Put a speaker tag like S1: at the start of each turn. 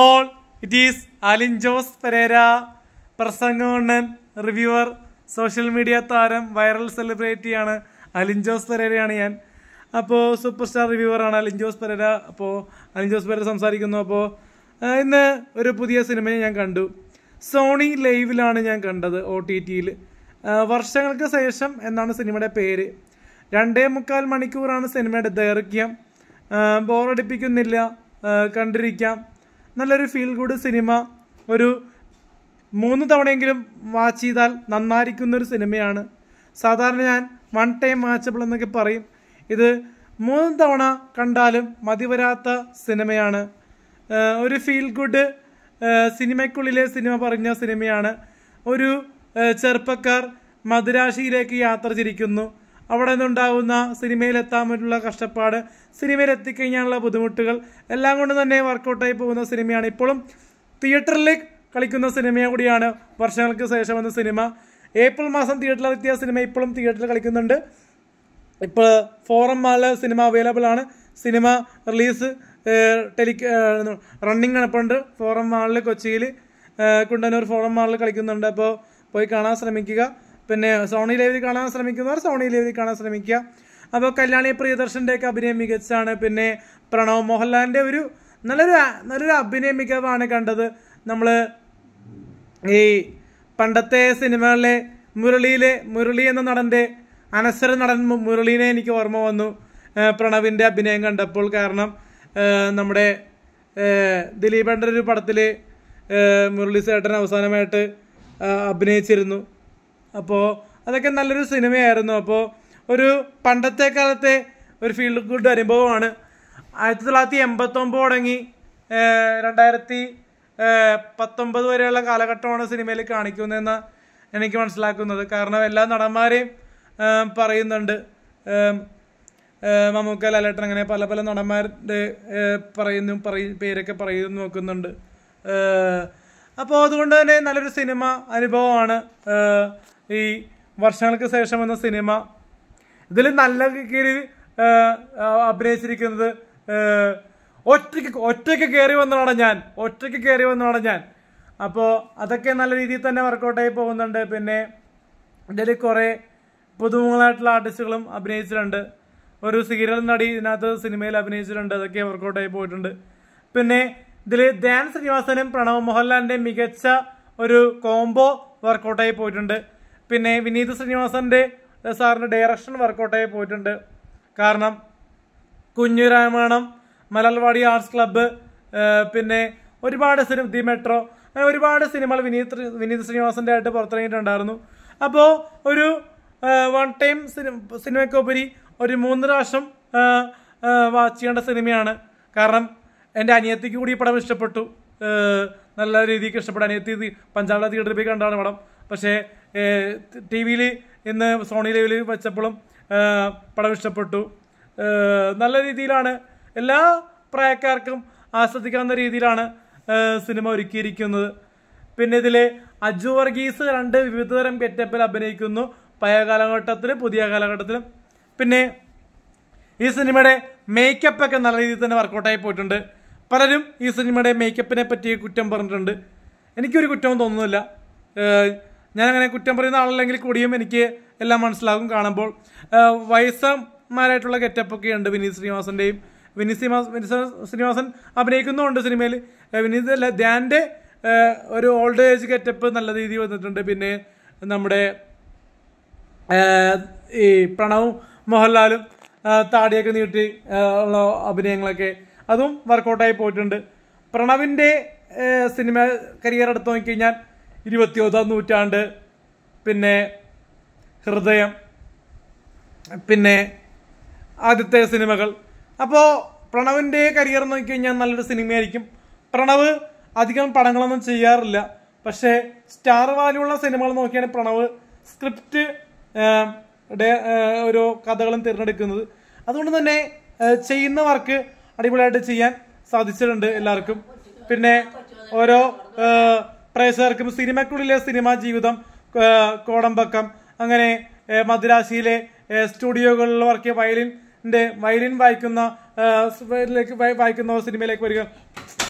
S1: all it is Alin Jose Perera പ്രസംഗണ്ണൻ reviewer social media താരം viral സെലിബ്രിറ്റിയാണ് അലിൻ ജോസ് പെരേരയാണ് ഞാൻ അപ്പോൾ സൂപ്പർ സ്റ്റാർ റിവ്യൂവറാണ് അലിൻ ജോസ് പെരേര അപ്പോൾ അലിൻ ജോസ് പെരേര സംസാരിക്കുന്നു അപ്പോൾ ഇന്ന് ഒരു പുതിയ സിനിമയെ ഞാൻ കണ്ടു സോണി ലൈവിലാണ് ഞാൻ കണ്ടത് ഒ ടി ടിയിൽ വർഷങ്ങൾക്ക് ശേഷം എന്നാണ് സിനിമയുടെ പേര് രണ്ടേ മുക്കാൽ മണിക്കൂറാണ് സിനിമയുടെ ദൈർഘ്യം ബോറടിപ്പിക്കുന്നില്ല കണ്ടിരിക്കാം നല്ലൊരു ഫീൽ ഗുഡ് സിനിമ ഒരു മൂന്ന് തവണയെങ്കിലും വാച്ച് ചെയ്താൽ നന്നായിരിക്കുന്നൊരു സിനിമയാണ് സാധാരണ ഞാൻ വൺ ടൈം വാച്ചബിൾ എന്നൊക്കെ പറയും ഇത് മൂന്ന് തവണ കണ്ടാലും വരാത്ത സിനിമയാണ് ഒരു ഫീൽ ഗുഡ് സിനിമയ്ക്കുള്ളിലെ സിനിമ പറഞ്ഞ സിനിമയാണ് ഒരു ചെറുപ്പക്കാർ മദുരാശിയിലേക്ക് യാത്ര ചിരിക്കുന്നു അവിടെ നിന്നുണ്ടാകുന്ന സിനിമയിലെത്താൻ പറ്റുള്ള കഷ്ടപ്പാട് എത്തിക്കഴിഞ്ഞാലുള്ള ബുദ്ധിമുട്ടുകൾ എല്ലാം കൊണ്ടും തന്നെ വർക്കൗട്ടായി പോകുന്ന സിനിമയാണ് ഇപ്പോഴും തിയേറ്ററിൽ കളിക്കുന്ന സിനിമ കൂടിയാണ് വർഷങ്ങൾക്ക് ശേഷം വന്ന സിനിമ ഏപ്രിൽ മാസം എത്തിയ സിനിമ ഇപ്പോഴും തിയേറ്ററിൽ കളിക്കുന്നുണ്ട് ഇപ്പോൾ ഫോറം മാളിൽ സിനിമ അവൈലബിൾ ആണ് സിനിമ റിലീസ് ടെലി റണ്ണിങ് നടപ്പുണ്ട് ഫോറം മാളിൽ കൊച്ചിയിൽ കുണ്ടന്നൂർ ഫോറം മാളിൽ കളിക്കുന്നുണ്ട് അപ്പോൾ പോയി കാണാൻ ശ്രമിക്കുക പിന്നെ സോണി ലൈവിൽ കാണാൻ ശ്രമിക്കുന്നവർ സോണി ലൈവിൽ കാണാൻ ശ്രമിക്കുക അപ്പോൾ കല്യാണി ഒക്കെ അഭിനയം മികച്ചാണ് പിന്നെ പ്രണവ് മോഹൻലാലിൻ്റെ ഒരു നല്ലൊരു നല്ലൊരു അഭിനയ മികവാണ് കണ്ടത് നമ്മൾ ഈ പണ്ടത്തെ സിനിമകളിലെ മുരളിയിലെ മുരളി എന്ന നടൻ്റെ അനശ്വര നടൻ മുരളീനെ എനിക്ക് ഓർമ്മ വന്നു പ്രണവിൻ്റെ അഭിനയം കണ്ടപ്പോൾ കാരണം നമ്മുടെ ദിലീപേണ്ട ഒരു പടത്തിൽ മുരളി സേട്ടൻ അവസാനമായിട്ട് അഭിനയിച്ചിരുന്നു അപ്പോൾ അതൊക്കെ നല്ലൊരു സിനിമയായിരുന്നു അപ്പോൾ ഒരു പണ്ടത്തെ കാലത്തെ ഒരു ഫീൽഡ് ഗുഡ് അനുഭവമാണ് ആയിരത്തി തൊള്ളായിരത്തി എൺപത്തൊമ്പത് തുടങ്ങി രണ്ടായിരത്തി പത്തൊമ്പത് വരെയുള്ള കാലഘട്ടമാണ് സിനിമയിൽ കാണിക്കുന്നതെന്ന് എനിക്ക് മനസ്സിലാക്കുന്നത് കാരണം എല്ലാ നടന്മാരെയും പറയുന്നുണ്ട് മമ്മൂക്ക ലാലേട്ടൻ അങ്ങനെ പല പല നടന്മാരുടെ പറയുന്നു പറയ പേരൊക്കെ പറയുന്നു നോക്കുന്നുണ്ട് അപ്പോൾ അതുകൊണ്ട് തന്നെ നല്ലൊരു സിനിമ അനുഭവമാണ് ഈ വർഷങ്ങൾക്ക് ശേഷം വന്ന സിനിമ ഇതിൽ നല്ല കീഴിൽ അഭിനയിച്ചിരിക്കുന്നത് ഒറ്റയ്ക്ക് ഒറ്റയ്ക്ക് കയറി വന്നതാണ് ഞാൻ ഒറ്റയ്ക്ക് കയറി വന്നതാണ് ഞാൻ അപ്പോൾ അതൊക്കെ നല്ല രീതിയിൽ തന്നെ വർക്കൗട്ടായി പോകുന്നുണ്ട് പിന്നെ ഇതിൽ കുറേ പുതുമുഖങ്ങളായിട്ടുള്ള ആർട്ടിസ്റ്റുകളും അഭിനയിച്ചിട്ടുണ്ട് ഒരു സീരിയൽ നടി ഇതിനകത്ത് സിനിമയിൽ അഭിനയിച്ചിട്ടുണ്ട് അതൊക്കെ വർക്കൗട്ടായി പോയിട്ടുണ്ട് പിന്നെ ഇതിൽ ധ്യാൻ ശ്രീനിവാസനും പ്രണവ് മോഹൻലാലിൻ്റെ മികച്ച ഒരു കോംബോ വർക്കൗട്ടായി പോയിട്ടുണ്ട് പിന്നെ വിനീത് ശ്രീനിവാസൻ്റെ സാറിൻ്റെ ഡയറക്ഷൻ വർക്കൗട്ടായി പോയിട്ടുണ്ട് കാരണം കുഞ്ഞു രാമായണം മലൽവാടി ആർട്സ് ക്ലബ്ബ് പിന്നെ ഒരുപാട് സിനിമ ദി മെട്രോ അങ്ങനെ ഒരുപാട് സിനിമകൾ വിനീത് വിനീത് ശ്രീനിവാസൻ്റെ ആയിട്ട് പുറത്തിറങ്ങിയിട്ടുണ്ടായിരുന്നു അപ്പോൾ ഒരു വൺ ടൈം സിനിമ സിനിമയ്ക്ക് ഉപരി ഒരു മൂന്ന് പ്രാവശ്യം വാച്ച് ചെയ്യേണ്ട സിനിമയാണ് കാരണം എൻ്റെ അനിയത്തിക്ക് കൂടി പടം ഇഷ്ടപ്പെട്ടു നല്ല രീതിക്ക് ഇഷ്ടപ്പെട്ടു അനിയത്തി പഞ്ചാബിലെ തിയേറ്ററിൽ പോയി കണ്ടാണ് പടം പക്ഷേ ടി വിയിൽ ഇന്ന് സോണി ലൈവിൽ വെച്ചപ്പോഴും പടം ഇഷ്ടപ്പെട്ടു നല്ല രീതിയിലാണ് എല്ലാ പ്രായക്കാർക്കും ആസ്വദിക്കാവുന്ന രീതിയിലാണ് സിനിമ ഒരുക്കിയിരിക്കുന്നത് പിന്നെ ഇതിലെ അജു വർഗീസ് രണ്ട് വിവിധതരം ഗെറ്റപ്പിൽ അഭിനയിക്കുന്നു പഴയ കാലഘട്ടത്തിലും പുതിയ കാലഘട്ടത്തിലും പിന്നെ ഈ സിനിമയുടെ മേക്കപ്പ് ഒക്കെ നല്ല രീതിയിൽ തന്നെ വർക്കൗട്ടായി പോയിട്ടുണ്ട് പലരും ഈ സിനിമയുടെ മേക്കപ്പിനെ പറ്റി കുറ്റം പറഞ്ഞിട്ടുണ്ട് എനിക്കൊരു കുറ്റവും തോന്നുന്നില്ല ഞാനങ്ങനെ കുറ്റം പറയുന്ന ആളല്ലെങ്കിൽ കൂടിയും എനിക്ക് എല്ലാം മനസ്സിലാകും കാണുമ്പോൾ വയസ്സന്മാരായിട്ടുള്ള ഗെറ്റപ്പൊക്കെ ഉണ്ട് വിനീത് ശ്രീനിവാസൻ്റെയും വിനീത് ശ്രീനിവാസ് വിനീത് ശ്രീനിവാസൻ അഭിനയിക്കുന്നുമുണ്ട് സിനിമയിൽ വിനീത് അല്ല ധ്യാൻ്റെ ഒരു ഓൾഡ് ഏജ് ഗെറ്റപ്പ് നല്ല രീതിയിൽ വന്നിട്ടുണ്ട് പിന്നെ നമ്മുടെ ഈ പ്രണവും മോഹൻലാലും താടിയൊക്കെ നീട്ടി ഉള്ള അഭിനയങ്ങളൊക്കെ അതും വർക്കൗട്ടായി പോയിട്ടുണ്ട് പ്രണവിൻ്റെ സിനിമ കരിയർ എടുത്തു നോക്കിക്കഴിഞ്ഞാൽ ഒന്നാം നൂറ്റാണ്ട് പിന്നെ ഹൃദയം പിന്നെ ആദ്യത്തെ സിനിമകൾ അപ്പോൾ പ്രണവിൻ്റെ കരിയർ നോക്കി കഴിഞ്ഞാൽ നല്ലൊരു സിനിമയായിരിക്കും പ്രണവ് അധികം പടങ്ങളൊന്നും ചെയ്യാറില്ല പക്ഷേ സ്റ്റാർ വാല്യുള്ള സിനിമകൾ നോക്കിയാണ് പ്രണവ് സ്ക്രിപ്റ്റ് ഓരോ കഥകളും തിരഞ്ഞെടുക്കുന്നത് അതുകൊണ്ട് തന്നെ ചെയ്യുന്ന വർക്ക് അടിപൊളിയായിട്ട് ചെയ്യാൻ സാധിച്ചിട്ടുണ്ട് എല്ലാവർക്കും പിന്നെ ഓരോ പ്രേക്ഷകർക്കും സിനിമയ്ക്കുള്ളിലെ സിനിമാ ജീവിതം കോടമ്പക്കം അങ്ങനെ മദ്രാസിയിലെ സ്റ്റുഡിയോകളിൽ വർക്കിയ വയലിൻ വയലിൻ വായിക്കുന്ന വായിക്കുന്ന സിനിമയിലേക്ക് വരിക